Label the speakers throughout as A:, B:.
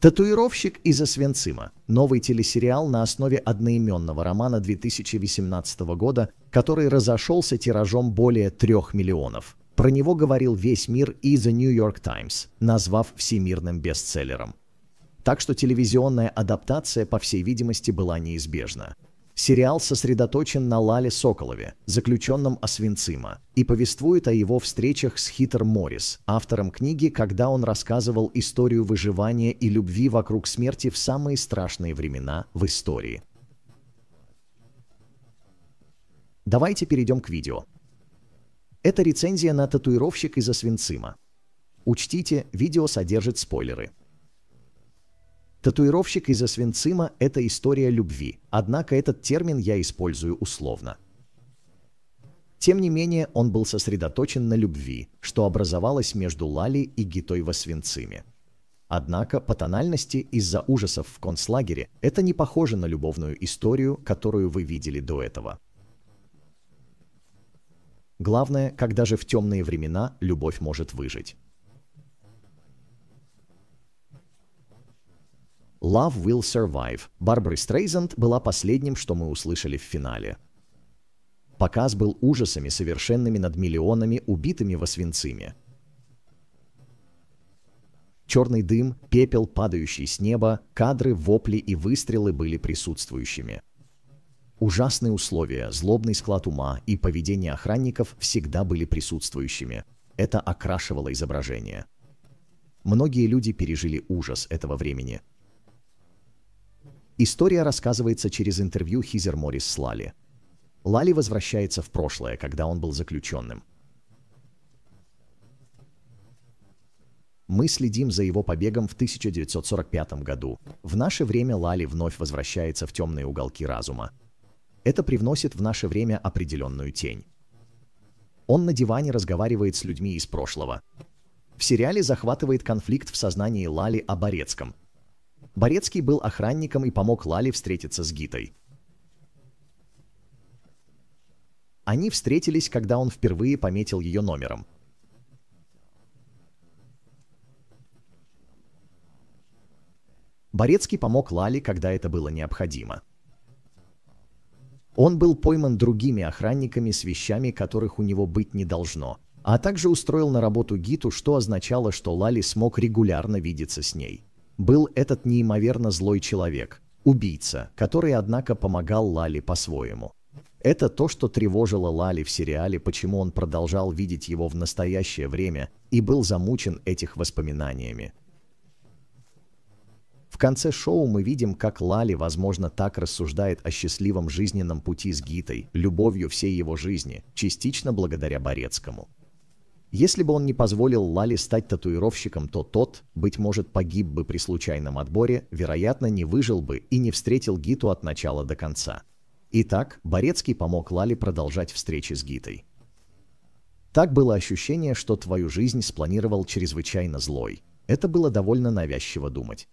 A: Татуировщик из Освенцима. Новый телесериал на основе одноименного романа 2018 года, который разошелся тиражом более трех миллионов. Про него говорил весь мир и The New York Times, назвав всемирным бестселлером. Так что телевизионная адаптация, по всей видимости, была неизбежна. Сериал сосредоточен на Лале Соколове, заключенном Освенцима, и повествует о его встречах с Хитер Моррис, автором книги, когда он рассказывал историю выживания и любви вокруг смерти в самые страшные времена в истории. Давайте перейдем к видео. Это рецензия на татуировщик из Освенцима. Учтите, видео содержит спойлеры. Татуировщик из Освенцима – это история любви, однако этот термин я использую условно. Тем не менее, он был сосредоточен на любви, что образовалось между Лали и Гитой в Освенциме. Однако, по тональности, из-за ужасов в концлагере, это не похоже на любовную историю, которую вы видели до этого. Главное, когда же в темные времена любовь может выжить. «Love Will Survive». Барбары Стрейзанд была последним, что мы услышали в финале. Показ был ужасами, совершенными над миллионами, убитыми во свинцами. Черный дым, пепел, падающий с неба, кадры, вопли и выстрелы были присутствующими. Ужасные условия, злобный склад ума и поведение охранников всегда были присутствующими. Это окрашивало изображение. Многие люди пережили ужас этого времени, История рассказывается через интервью Хизер Моррис с Лали. Лали возвращается в прошлое, когда он был заключенным. Мы следим за его побегом в 1945 году. В наше время Лали вновь возвращается в темные уголки разума. Это привносит в наше время определенную тень. Он на диване разговаривает с людьми из прошлого. В сериале захватывает конфликт в сознании Лали о Борецком, Борецкий был охранником и помог Лале встретиться с Гитой. Они встретились, когда он впервые пометил ее номером. Борецкий помог Лале, когда это было необходимо. Он был пойман другими охранниками с вещами, которых у него быть не должно, а также устроил на работу Гиту, что означало, что Лали смог регулярно видеться с ней был этот неимоверно злой человек, убийца, который, однако, помогал Лали по-своему. Это то, что тревожило Лали в сериале, почему он продолжал видеть его в настоящее время и был замучен этих воспоминаниями. В конце шоу мы видим, как Лали, возможно, так рассуждает о счастливом жизненном пути с Гитой, любовью всей его жизни, частично благодаря Борецкому. Если бы он не позволил Лали стать татуировщиком, то тот, быть может, погиб бы при случайном отборе, вероятно, не выжил бы и не встретил Гиту от начала до конца. Итак, Борецкий помог Лали продолжать встречи с Гитой. Так было ощущение, что твою жизнь спланировал чрезвычайно злой. Это было довольно навязчиво думать.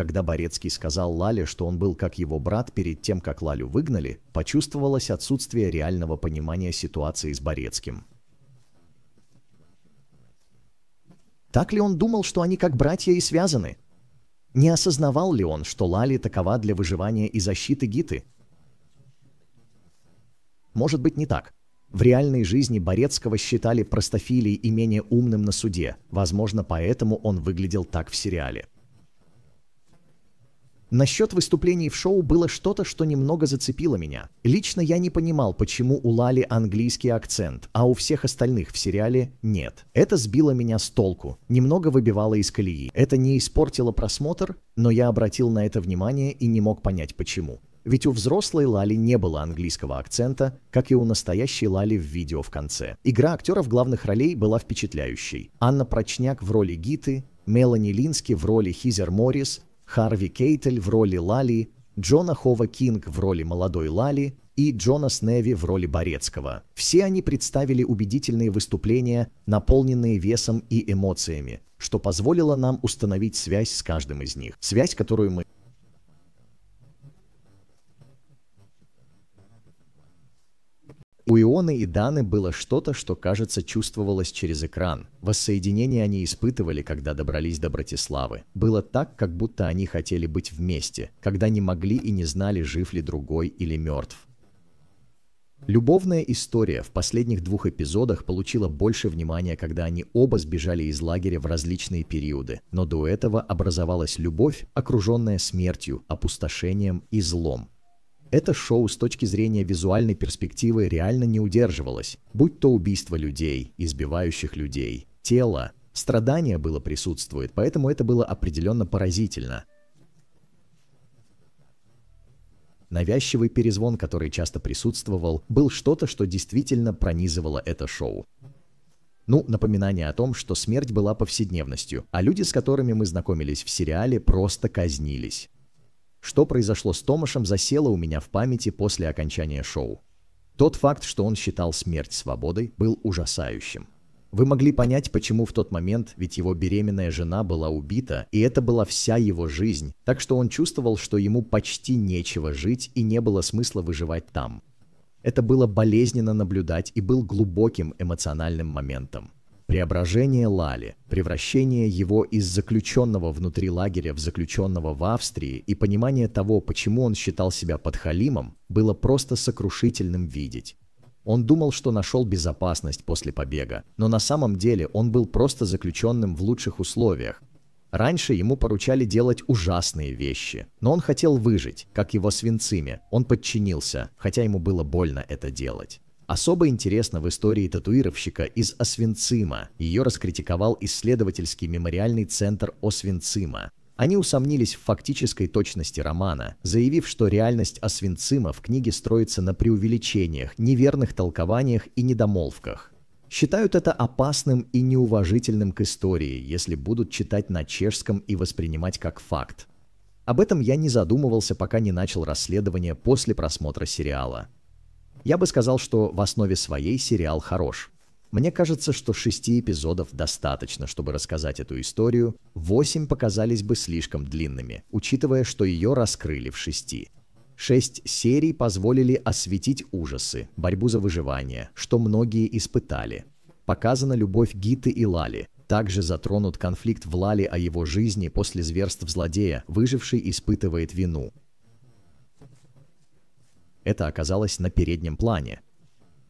A: Когда Борецкий сказал Лале, что он был как его брат перед тем, как Лалю выгнали, почувствовалось отсутствие реального понимания ситуации с Борецким. Так ли он думал, что они как братья и связаны? Не осознавал ли он, что Лали такова для выживания и защиты Гиты? Может быть, не так. В реальной жизни Борецкого считали простофилией и менее умным на суде, возможно, поэтому он выглядел так в сериале. Насчет выступлений в шоу было что-то, что немного зацепило меня. Лично я не понимал, почему у Лали английский акцент, а у всех остальных в сериале нет. Это сбило меня с толку, немного выбивало из колеи. Это не испортило просмотр, но я обратил на это внимание и не мог понять почему. Ведь у взрослой Лали не было английского акцента, как и у настоящей Лали в видео в конце. Игра актеров главных ролей была впечатляющей. Анна Прочняк в роли Гиты, Мелани Лински в роли Хизер Моррис, Харви Кейтель в роли Лали, Джона Хова Кинг в роли молодой Лали и Джона Сневи в роли Борецкого. Все они представили убедительные выступления, наполненные весом и эмоциями, что позволило нам установить связь с каждым из них. Связь, которую мы У Ионы и Даны было что-то, что, кажется, чувствовалось через экран. Воссоединение они испытывали, когда добрались до Братиславы. Было так, как будто они хотели быть вместе, когда не могли и не знали, жив ли другой или мертв. Любовная история в последних двух эпизодах получила больше внимания, когда они оба сбежали из лагеря в различные периоды, но до этого образовалась любовь, окруженная смертью, опустошением и злом. Это шоу с точки зрения визуальной перспективы реально не удерживалось, будь то убийство людей, избивающих людей, тело. Страдание было присутствует, поэтому это было определенно поразительно. Навязчивый перезвон, который часто присутствовал, был что-то, что действительно пронизывало это шоу. Ну, напоминание о том, что смерть была повседневностью, а люди, с которыми мы знакомились в сериале, просто казнились. Что произошло с Томашем засело у меня в памяти после окончания шоу. Тот факт, что он считал смерть свободой, был ужасающим. Вы могли понять, почему в тот момент, ведь его беременная жена была убита, и это была вся его жизнь, так что он чувствовал, что ему почти нечего жить и не было смысла выживать там. Это было болезненно наблюдать и был глубоким эмоциональным моментом. Преображение Лали, превращение его из заключенного внутри лагеря в заключенного в Австрии и понимание того, почему он считал себя подхалимом, было просто сокрушительным видеть. Он думал, что нашел безопасность после побега, но на самом деле он был просто заключенным в лучших условиях. Раньше ему поручали делать ужасные вещи, но он хотел выжить, как его свинцами. Он подчинился, хотя ему было больно это делать. Особо интересно в истории татуировщика из Освенцима. Ее раскритиковал исследовательский мемориальный центр Освенцима. Они усомнились в фактической точности романа, заявив, что реальность Освенцима в книге строится на преувеличениях, неверных толкованиях и недомолвках. Считают это опасным и неуважительным к истории, если будут читать на чешском и воспринимать как факт. Об этом я не задумывался, пока не начал расследование после просмотра сериала. Я бы сказал, что в основе своей сериал хорош. Мне кажется, что шести эпизодов достаточно, чтобы рассказать эту историю. Восемь показались бы слишком длинными, учитывая, что ее раскрыли в шести. Шесть серий позволили осветить ужасы, борьбу за выживание, что многие испытали. Показана любовь Гиты и Лали. Также затронут конфликт в Лали о его жизни после зверств злодея, выживший испытывает вину. Это оказалось на переднем плане.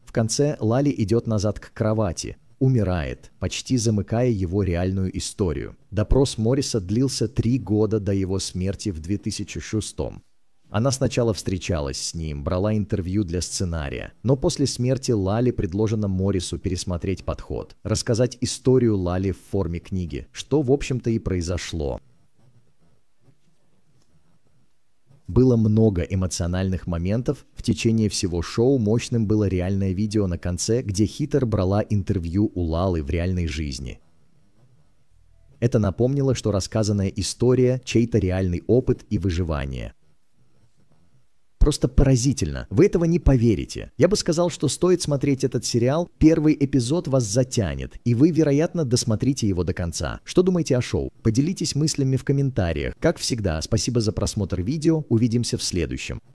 A: В конце Лали идет назад к кровати, умирает, почти замыкая его реальную историю. Допрос Морриса длился три года до его смерти в 2006 -м. Она сначала встречалась с ним, брала интервью для сценария, но после смерти Лали предложено Моррису пересмотреть подход, рассказать историю Лали в форме книги, что, в общем-то, и произошло. Было много эмоциональных моментов. В течение всего шоу мощным было реальное видео на конце, где Хитер брала интервью у Лалы в реальной жизни. Это напомнило, что рассказанная история – чей-то реальный опыт и выживание – Просто поразительно. Вы этого не поверите. Я бы сказал, что стоит смотреть этот сериал, первый эпизод вас затянет, и вы, вероятно, досмотрите его до конца. Что думаете о шоу? Поделитесь мыслями в комментариях. Как всегда, спасибо за просмотр видео, увидимся в следующем.